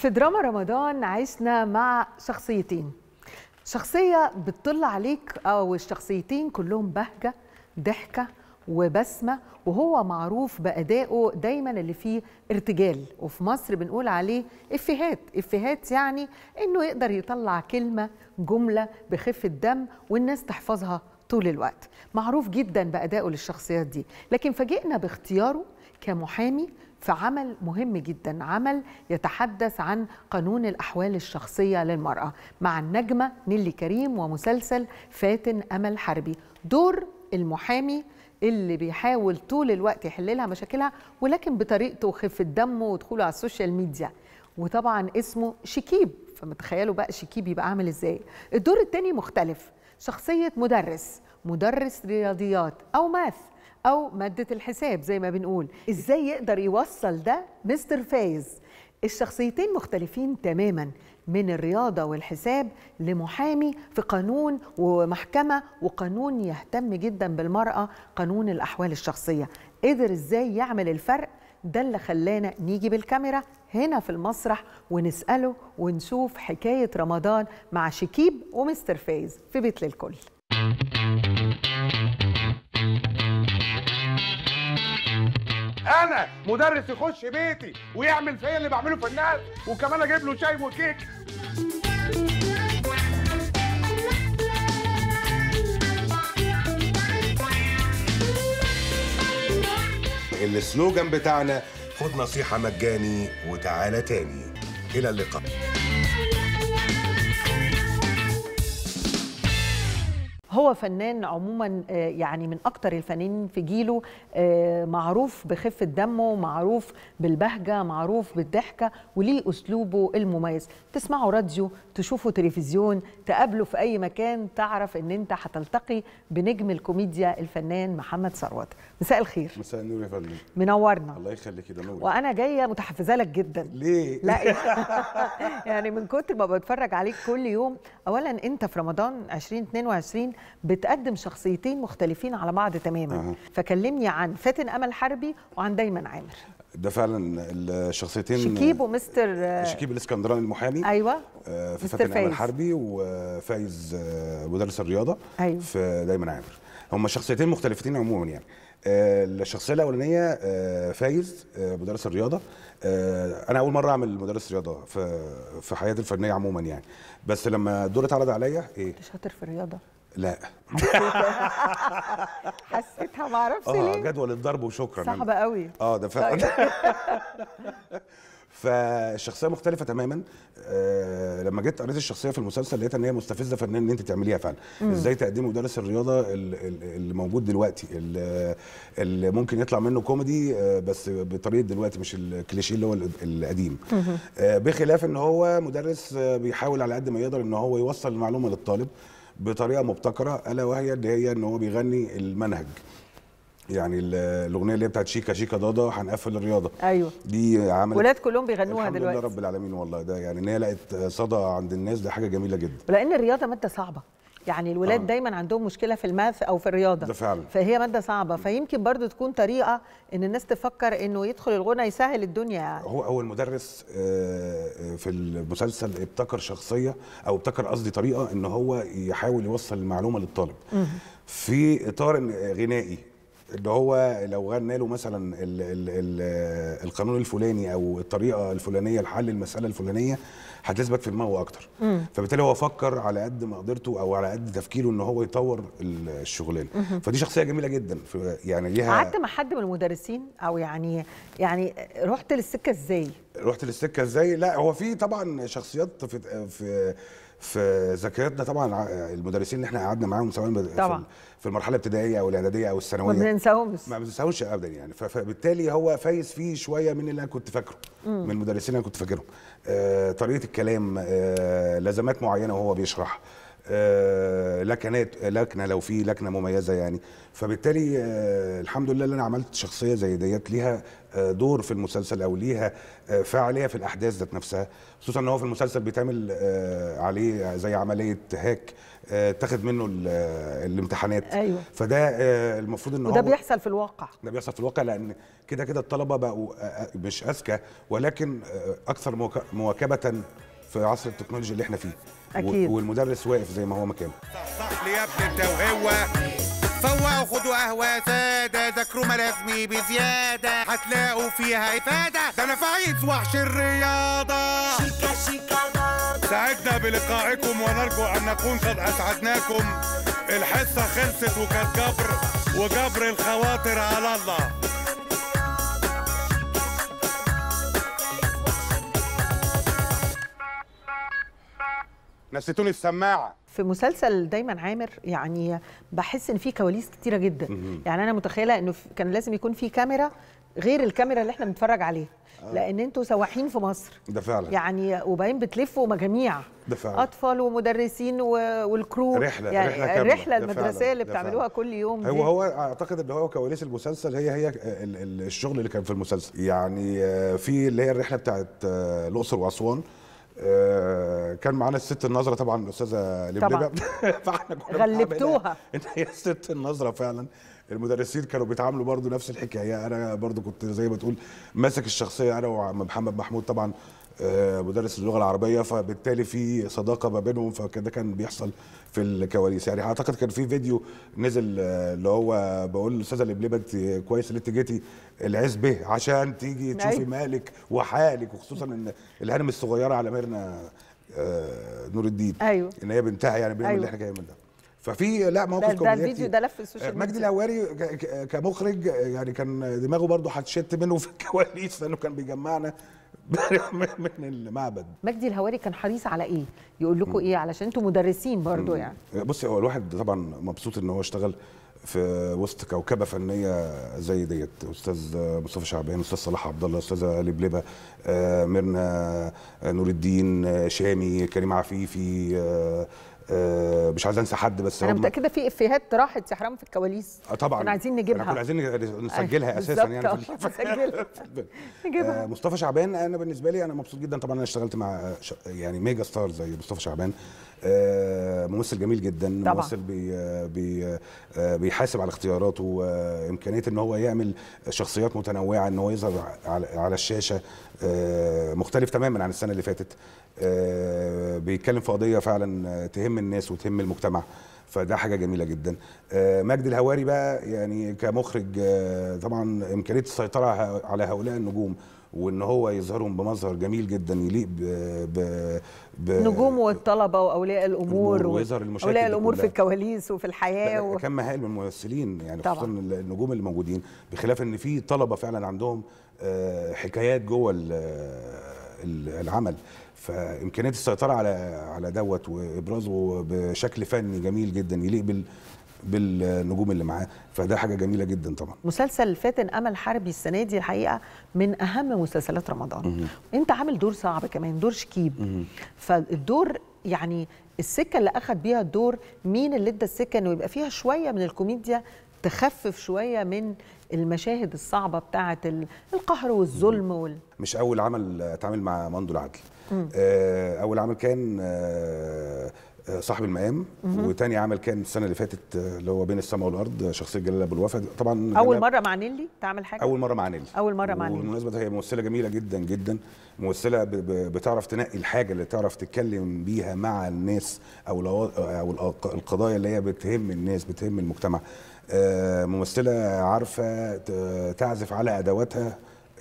في دراما رمضان عشنا مع شخصيتين شخصية بتطل عليك أو الشخصيتين كلهم بهجة ضحكة وبسمة وهو معروف بأدائه دايما اللي فيه ارتجال وفي مصر بنقول عليه إفيهات إفيهات يعني إنه يقدر يطلع كلمة جملة بخفة دم والناس تحفظها طول الوقت معروف جدا بأدائه للشخصيات دي لكن فاجئنا باختياره كمحامي في عمل مهم جدا عمل يتحدث عن قانون الأحوال الشخصية للمرأة مع النجمة نيلي كريم ومسلسل فاتن أمل حربي دور المحامي اللي بيحاول طول الوقت يحللها مشاكلها ولكن بطريقته خف دمه ودخوله على السوشيال ميديا وطبعا اسمه شكيب فمتخيلوا بقى شكيب يبقى عامل ازاي الدور التاني مختلف شخصية مدرس مدرس رياضيات أو ماث او ماده الحساب زي ما بنقول ازاي يقدر يوصل ده مستر فايز الشخصيتين مختلفين تماما من الرياضة والحساب لمحامي في قانون ومحكمة وقانون يهتم جدا بالمرأة قانون الأحوال الشخصية قدر إزاي يعمل الفرق ده اللي خلانا نيجي بالكاميرا هنا في المسرح ونسأله ونشوف حكاية رمضان مع شكيب ومستر فايز في بيت للكل انا مدرس يخش بيتي ويعمل فيا اللي بعمله في الناس وكمان اجيب له شاي وكيك السلوجان بتاعنا خد نصيحه مجاني وتعالى تاني الى اللقاء هو فنان عموما آه، يعني من اكتر الفنانين في جيله آه، معروف بخفه دمه معروف بالبهجه معروف بالضحكه وليه اسلوبه المميز تسمعه راديو تشوفه تلفزيون تقابله في اي مكان تعرف ان انت هتلتقي بنجم الكوميديا الفنان محمد ثروت مساء الخير مساء النور يا فندم منورنا الله يخليك يا نور وانا جايه متحفزه لك جدا ليه لا يعني من كتر ما بتفرج عليك كل يوم اولا انت في رمضان 2022 بتقدم شخصيتين مختلفين على بعض تماما أه. فكلمني عن فاتن امل حربي وعن دايما عامر ده فعلا الشخصيتين شكيب ومستر شكيب الاسكندراني المحامي ايوه آه، في فاتن امل حربي وفايز آه، مدرس الرياضه أيوة. في دايما عامر هما شخصيتين مختلفتين عموما يعني آه، الشخصيه الاولانيه فايز مدرس الرياضه انا اول مره اعمل مدرس رياضه في في حياتي الفنيه عموما يعني بس لما الدور اتعرض عليا ايه انت شاطر في الرياضه لا حسيتها ما اعرفش آه، ليه اه جدول الضرب وشكرا صعبه قوي اه ده فعلا طيب. فالشخصيه مختلفه تماما آه لما جيت قريت الشخصيه في المسلسل لقيت ان هي مستفزه فنيا ان انت تعمليها فعلا ازاي تقدمي مدرس الرياضه اللي موجود دلوقتي اللي ممكن يطلع منه كوميدي آه، بس بطريقه دلوقتي مش الكليشيه اللي هو القديم آه بخلاف ان هو مدرس آه، بيحاول على قد ما يقدر ان هو يوصل المعلومه للطالب بطريقه مبتكره الا وهي ان هي ان هو بيغني المنهج يعني الاغنيه اللي هي بتاعت شيكا شيكا دادا هنقفل الرياضه ايوه دي عملت ولاد كلهم بيغنوها الحمد دلوقتي الحمد لله رب العالمين والله ده يعني ان هي لقت صدى عند الناس ده حاجه جميله جدا ولان الرياضه ماده صعبه يعني الولاد آه. دايما عندهم مشكله في الماث او في الرياضه ده فعلا. فهي ماده صعبه فيمكن برضو تكون طريقه ان الناس تفكر انه يدخل الغنى يسهل الدنيا يعني. هو هو المدرس آه، آه، في المسلسل ابتكر شخصيه او ابتكر قصدي طريقه ان هو يحاول يوصل المعلومه للطالب في اطار آه، غنائي اللي هو لو غنى له مثلا الـ الـ القانون الفلاني او الطريقه الفلانيه لحل المساله الفلانيه هتلزمك في دماغه اكتر مم. فبالتالي هو فكر على قد مقدرته او على قد تفكيره ان هو يطور الشغلانه فدي شخصيه جميله جدا يعني ليها قعدت مع حد من المدرسين او يعني يعني رحت للسكه ازاي رحت للسكه ازاي لا هو في طبعا شخصيات في في في ذاكرتنا طبعا المدرسين اللي احنا قعدنا معاهم سواء طبعا. في المرحله الابتدائيه او الاعداديه او الثانويه ما بننساهمش ما بننساهمش ابدا يعني فبالتالي هو فايز فيه شويه من اللي انا كنت فاكره من المدرسين اللي انا كنت فاكرهم آه، طريقه الكلام آه، لزمات معينه وهو بيشرح آه، لكنات لكنه لو في لكنه مميزه يعني فبالتالي آه، الحمد لله اللي انا عملت شخصيه زي ديت ليها آه، دور في المسلسل او ليها فاعليه في الاحداث ذات نفسها خصوصا ان هو في المسلسل بيتعمل عليه زي عمليه هاك تاخد منه الامتحانات أيوة. فده المفروض ان وده هو بيحصل في الواقع ده بيحصل في الواقع لان كده كده الطلبه بقوا مش اذكى ولكن اكثر مواكبه في عصر التكنولوجيا اللي احنا فيه اكيد والمدرس واقف زي ما هو مكانه صح لي يا ابن وهو فوقوا خدوا قهوه ساده ذاكروا ملازمي بزياده هتلاقوا فيها افاده ده انا فايز وحش الرياضه شيكا شيكا سعدنا بلقائكم ونرجو ان نكون قد اسعدناكم الحصه خلصت وكانت جبر وجبر الخواطر على الله نسيتوني السماعه في مسلسل دايما عامر يعني بحس ان في كواليس كتيره جدا يعني انا متخيله انه كان لازم يكون في كاميرا غير الكاميرا اللي احنا بنتفرج عليها آه. لان انتوا سواحين في مصر ده فعلا يعني وبعدين بتلفوا مجاميع ده فعلا اطفال ومدرسين و... والكرو رحله يعني رحله كامله الرحله المدرسيه اللي بتعملوها كل يوم هو دي. هو اعتقد ان هو كواليس المسلسل هي هي الشغل اللي كان في المسلسل يعني آه، في اللي هي الرحله بتاعت آه، الاقصر واسوان آه، كان معانا الست النظره طبعا الاستاذه لبلبه فاحنا كنا غلبتوها انت هي الست النظره فعلا المدرسين كانوا بيتعاملوا برضو نفس الحكايه انا برضو كنت زي ما تقول ماسك الشخصيه انا ومحمد محمود طبعا آه، مدرس اللغه العربيه فبالتالي في صداقه ما بينهم فده كان بيحصل في الكواليس يعني اعتقد كان في فيديو نزل آه، اللي هو بقول للاستاذه لبلبه آه، انت كويس ان انت جيتي العز به عشان تيجي نعم. تشوفي مالك وحالك وخصوصا ان الهانم الصغيره على ميرنا نور الدين أيوه. ان هي بنتها يعني بنعمل أيوه. اللي احنا جايين ده ففي لا موقف كبير ده الفيديو ده لف السوشيال ميديا مجدي العواري كمخرج يعني كان دماغه برضه هتشت منه في الكواليس لانه كان بيجمعنا من المعبد مجدي الهواري كان حريص على ايه يقول لكم ايه علشان انتم مدرسين برضو يعني بصي هو الواحد طبعا مبسوط ان هو اشتغل في وسط كوكبه فنيه زي ديت استاذ مصطفى شعبان استاذ صلاح عبد الله استاذه لبلبه آه، ميرنا آه، نور الدين آه، شامي كريم عفيفي آه، مش عايز انسى حد بس انا متاكده في افيهات راحت يا حرام في الكواليس آه طبعا كنا عايزين نجيبها كنا عايزين نسجلها اساسا يعني آه، نسجلها آه، نجيبها آه مصطفى شعبان انا بالنسبه لي انا مبسوط جدا طبعا انا اشتغلت مع يعني ميجا ستار زي مصطفى شعبان آه ممثل جميل جدا طبعا. ممثل بي بي بيحاسب على اختياراته وامكانيه امكانيه ان هو يعمل شخصيات متنوعه ان هو يظهر على, على الشاشه آه مختلف تماما عن السنه اللي فاتت آه، بيتكلم في قضيه فعلا آه، تهم الناس وتهم المجتمع فده حاجه جميله جدا آه، مجد الهواري بقى يعني كمخرج طبعا امكانيه السيطره على هؤلاء النجوم وان هو يظهرهم بمظهر جميل جدا يليق ب, ب... ب... نجوم والطلبه واولياء الامور ويظهر المشاكل اولياء الامور في الكواليس وفي الحياه و... كم هائل من الممثلين يعني طبعا. خصوصا النجوم اللي موجودين بخلاف ان في طلبه فعلا عندهم حكايات جوه العمل فامكانيه السيطره على على دوت وابرازه بشكل فني جميل جدا يليق بال بالنجوم اللي معاه فده حاجه جميله جدا طبعا مسلسل فاتن امل حربي السنه دي الحقيقه من اهم مسلسلات رمضان مم. انت عامل دور صعب كمان دور شكيب مم. فالدور يعني السكه اللي اخد بيها الدور مين اللي ادى السكه انه يبقى فيها شويه من الكوميديا تخفف شويه من المشاهد الصعبه بتاعه القهر والظلم وال... مش اول عمل اتعامل مع مندو العدل آه، اول عمل كان آه، آه، صاحب المقام وتاني عمل كان السنه اللي فاتت اللي هو بين السماء والارض شخصيه جلاله ابو الوفا طبعا اول مره مع نيلي تعمل حاجه اول مره مع نيلي اول مره مع نيلي وبالمناسبه هي ممثله جميله جدا جدا ممثله بتعرف تنقي الحاجه اللي تعرف تتكلم بيها مع الناس او او القضايا اللي هي بتهم الناس بتهم المجتمع آه، ممثله عارفه تعزف على ادواتها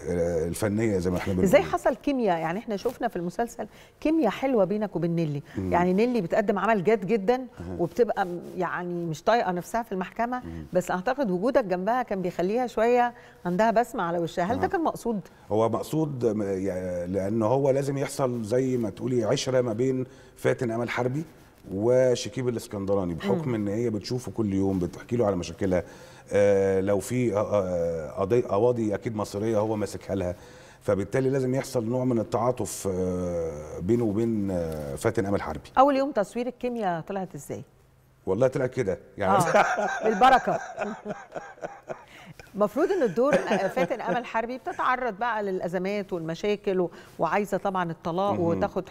آه، الفنيه زي ما احنا بنقول ازاي حصل كيمياء يعني احنا شفنا في المسلسل كيمياء حلوه بينك وبين نيلي مم. يعني نيلي بتقدم عمل جاد جدا وبتبقى يعني مش طايقه نفسها في المحكمه مم. بس اعتقد وجودك جنبها كان بيخليها شويه عندها بسمه على وشها هل آه. ده كان مقصود هو مقصود لان هو لازم يحصل زي ما تقولي عشره ما بين فاتن امل حربي وشكيب الاسكندراني بحكم ان هي بتشوفه كل يوم بتحكي له على مشاكلها آه، لو في آه، آه، قضايا قواضي اكيد مصيريه هو ماسكها لها فبالتالي لازم يحصل نوع من التعاطف بينه وبين فاتن امل حربي اول يوم تصوير الكيمياء طلعت ازاي والله طلعت كده يعني بالبركه المفروض ان الدور فاتن امل حربي بتتعرض بقى للازمات والمشاكل وعايزه طبعا الطلاق وتاخد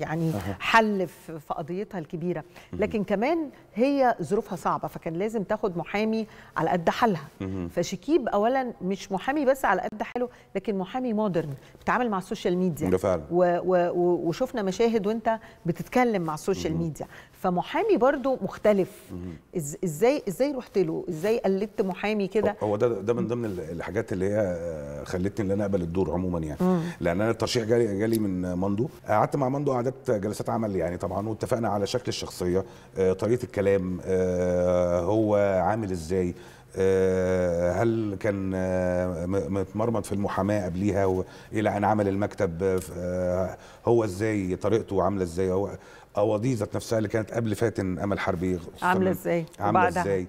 يعني حل في قضيتها الكبيره لكن كمان هي ظروفها صعبه فكان لازم تاخد محامي على قد حالها فشكيب اولا مش محامي بس على قد حاله لكن محامي مودرن بيتعامل مع السوشيال ميديا ده فعلا وشفنا مشاهد وانت بتتكلم مع السوشيال ميديا فمحامي برضو مختلف ازاي ازاي رحت له ازاي قلدت محامي كده هو ده ده من ضمن الحاجات اللي هي آه، خلتني ان انا اقبل الدور عموما يعني مم. لان انا الترشيح جالي جالي من ماندو قعدت مع ماندو قعدات جلسات عمل يعني طبعا واتفقنا على شكل الشخصيه آه، طريقه الكلام آه، هو عامل ازاي هل كان متمرمط في المحاماه قبليها الى ان عمل المكتب هو ازاي طريقته عامله ازاي هو قواضي ذات نفسها اللي كانت قبل فاتن امل حربي عامله ازاي عامله ازاي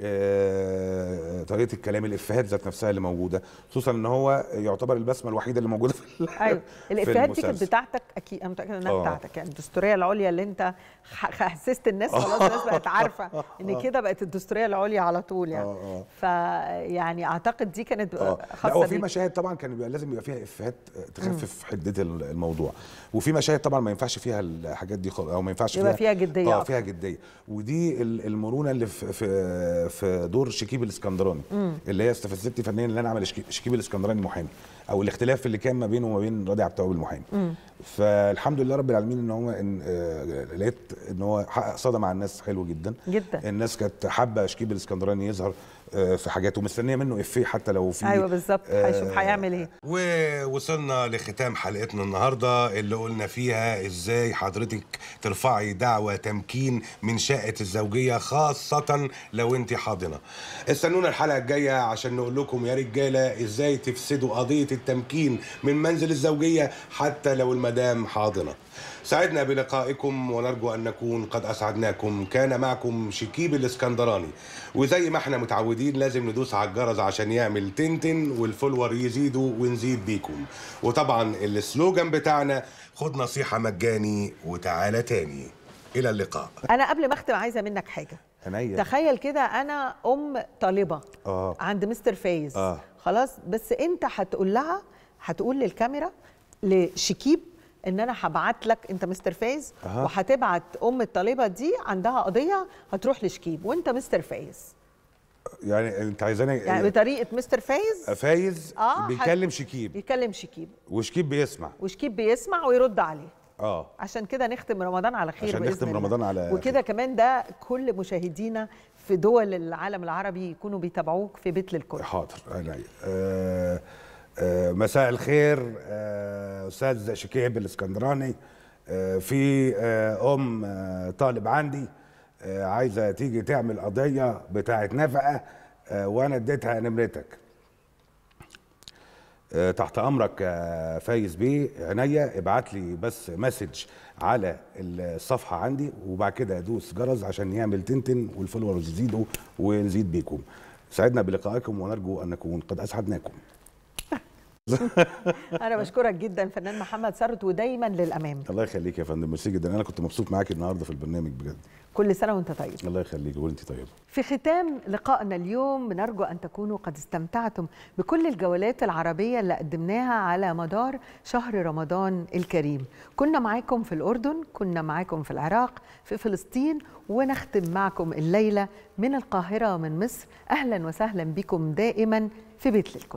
آه، طريقه الكلام الافيهات ذات نفسها اللي موجوده خصوصا ان هو يعتبر البسمه الوحيده اللي موجوده في ايوه الافيهات دي كانت بتاعتك اكيد انا متاكده انها آه. بتاعتك يعني الدستوريه العليا اللي انت حسست الناس خلاص آه. الناس بقت عارفه ان كده بقت الدستوريه العليا على طول يعني فيعني اعتقد دي كانت خاصه لا هو في مشاهد طبعا كان بيبقى لازم يبقى فيها افيهات تخفف حده الموضوع وفي مشاهد طبعا ما ينفعش فيها الحاجات دي خالص او ما ينفعش فيها يبقى فيها جديه اه فيها جديه ودي المرونه اللي في في دور شكيب الاسكندراني مم. اللي هي استفزتني فنيا ان انا اعمل شكيب الاسكندراني محامي او الاختلاف اللي كان ما بينه وما بين راضي عبد التواب المحامي فالحمد لله رب العالمين ان هو إن آه، لقيت ان هو حقق صدى مع الناس حلو جدا جدا الناس كانت حابه شكيب الاسكندراني يظهر آه، في حاجات ومستنيه منه افيه حتى لو في ايوه بالظبط آه، هيشوف هيعمل ايه ووصلنا لختام حلقتنا النهارده اللي قلنا فيها ازاي حضرتك ترفعي دعوى تمكين من شقه الزوجيه خاصه لو انت حاضنه استنونا الحلقه الجايه عشان نقول لكم يا رجاله ازاي تفسدوا قضيه التمكين من منزل الزوجيه حتى لو المدام حاضنه سعدنا بلقائكم ونرجو أن نكون قد أسعدناكم كان معكم شكيب الإسكندراني وزي ما احنا متعودين لازم ندوس على الجرس عشان يعمل تنتن والفولور يزيدوا ونزيد بيكم وطبعا السلوجان بتاعنا خد نصيحة مجاني وتعالى تاني إلى اللقاء أنا قبل ما أختم عايزة منك حاجة هنية. تخيل كده انا ام طالبه آه. عند مستر فايز آه. خلاص بس انت هتقول لها هتقول للكاميرا لشكيب ان انا هبعت لك انت مستر فايز أه. وهتبعت ام الطالبه دي عندها قضيه هتروح لشكيب وانت مستر فايز يعني انت عايزاني يعني بطريقه مستر فايز فايز آه بيكلم شكيب بيكلم شكيب وشكيب بيسمع وشكيب بيسمع ويرد عليه اه عشان كده نختم رمضان على خير عشان نختم رمضان على وكده كمان ده كل مشاهدينا في دول العالم العربي يكونوا بيتابعوك في بيت للكل حاضر انا آه آه، مساء الخير آه، استاذ شكيب الاسكندراني آه، في ام طالب عندي عايزه تيجي تعمل قضيه بتاعه نفقه وانا اديتها نمرتك تحت امرك فايز بيه عينيا ابعت لي بس مسج على الصفحه عندي وبعد كده ادوس جرس عشان يعمل تنتن والفولورز يزيدوا ونزيد بيكم سعدنا بلقائكم ونرجو ان نكون قد اسعدناكم انا بشكرك جدا فنان محمد ثروت ودايما للامام الله يخليك يا فندم ميرسي جدا انا كنت مبسوط معاك النهارده في البرنامج بجد كل سنه وانت طيب الله يخليك وانت طيبه في ختام لقائنا اليوم نرجو ان تكونوا قد استمتعتم بكل الجولات العربيه اللي قدمناها على مدار شهر رمضان الكريم كنا معاكم في الاردن كنا معاكم في العراق في فلسطين ونختم معكم الليله من القاهره من مصر اهلا وسهلا بكم دائما في بيت للكل